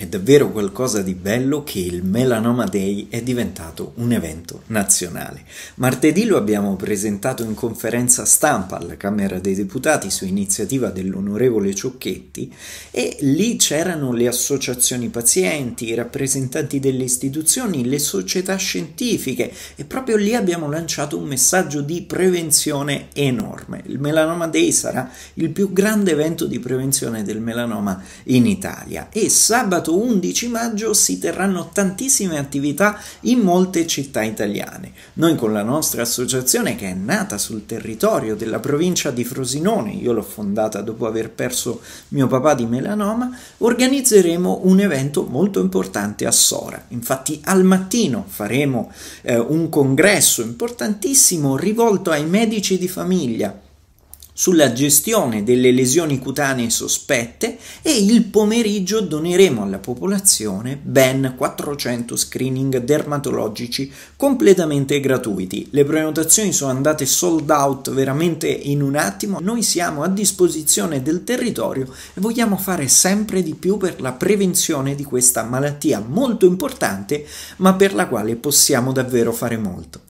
È davvero qualcosa di bello che il Melanoma Day è diventato un evento nazionale. Martedì lo abbiamo presentato in conferenza stampa alla Camera dei Deputati su iniziativa dell'onorevole Ciocchetti e lì c'erano le associazioni pazienti, i rappresentanti delle istituzioni, le società scientifiche e proprio lì abbiamo lanciato un messaggio di prevenzione enorme. Il Melanoma Day sarà il più grande evento di prevenzione del melanoma in Italia e sabato sabato 11 maggio si terranno tantissime attività in molte città italiane. Noi con la nostra associazione che è nata sul territorio della provincia di Frosinone, io l'ho fondata dopo aver perso mio papà di melanoma, organizzeremo un evento molto importante a Sora. Infatti al mattino faremo eh, un congresso importantissimo rivolto ai medici di famiglia sulla gestione delle lesioni cutanee sospette e il pomeriggio doneremo alla popolazione ben 400 screening dermatologici completamente gratuiti. Le prenotazioni sono andate sold out veramente in un attimo, noi siamo a disposizione del territorio e vogliamo fare sempre di più per la prevenzione di questa malattia molto importante ma per la quale possiamo davvero fare molto.